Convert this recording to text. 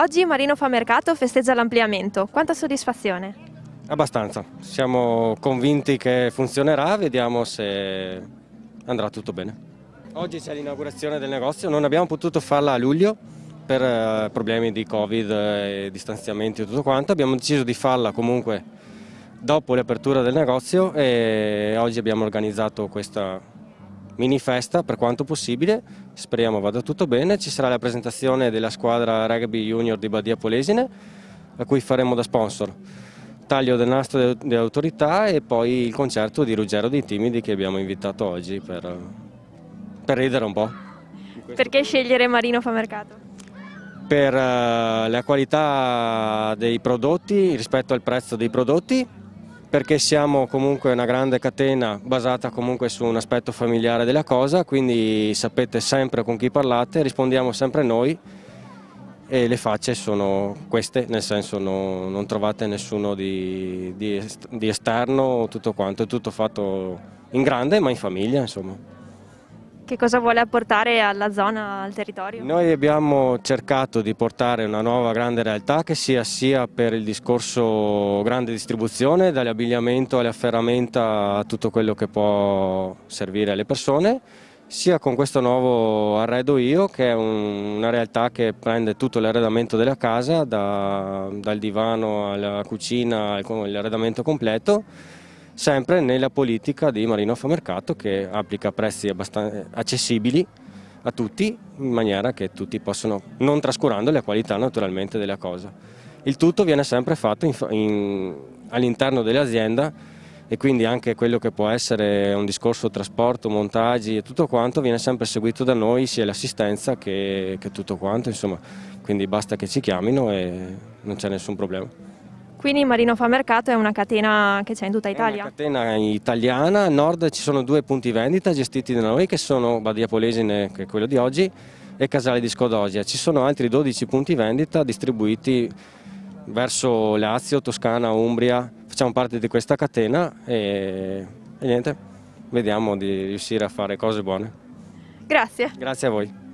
Oggi Marino Fa Mercato festeggia l'ampliamento. Quanta soddisfazione? Abbastanza. Siamo convinti che funzionerà, vediamo se andrà tutto bene. Oggi c'è l'inaugurazione del negozio, non abbiamo potuto farla a luglio per eh, problemi di Covid e eh, distanziamenti e tutto quanto. Abbiamo deciso di farla comunque dopo l'apertura del negozio e oggi abbiamo organizzato questa mini festa per quanto possibile, speriamo vada tutto bene, ci sarà la presentazione della squadra rugby junior di Badia Polesine a cui faremo da sponsor, taglio del nastro delle autorità e poi il concerto di Ruggero dei Timidi che abbiamo invitato oggi per, per ridere un po'. Perché scegliere Marino fa Per uh, la qualità dei prodotti rispetto al prezzo dei prodotti perché siamo comunque una grande catena basata comunque su un aspetto familiare della cosa, quindi sapete sempre con chi parlate, rispondiamo sempre noi e le facce sono queste, nel senso no, non trovate nessuno di, di, esterno, tutto quanto, è tutto fatto in grande ma in famiglia insomma. Che cosa vuole apportare alla zona, al territorio? Noi abbiamo cercato di portare una nuova grande realtà che sia sia per il discorso grande distribuzione, dall'abbigliamento alle afferramenta a tutto quello che può servire alle persone, sia con questo nuovo Arredo Io che è un, una realtà che prende tutto l'arredamento della casa, da, dal divano alla cucina, l'arredamento completo sempre nella politica di Marino Mercato che applica prezzi abbastanza eh, accessibili a tutti in maniera che tutti possano, non trascurando la qualità naturalmente della cosa. Il tutto viene sempre fatto all'interno dell'azienda e quindi anche quello che può essere un discorso trasporto, montaggi e tutto quanto viene sempre seguito da noi, sia l'assistenza che, che tutto quanto, insomma, quindi basta che ci chiamino e non c'è nessun problema. Quindi Marino Fa Mercato è una catena che c'è in tutta Italia? È una catena italiana, a nord ci sono due punti vendita gestiti da noi che sono Badia Polesine, che è quello di oggi, e Casale di Scodosia. Ci sono altri 12 punti vendita distribuiti verso Lazio, Toscana, Umbria, facciamo parte di questa catena e, e niente, vediamo di riuscire a fare cose buone. Grazie. Grazie a voi.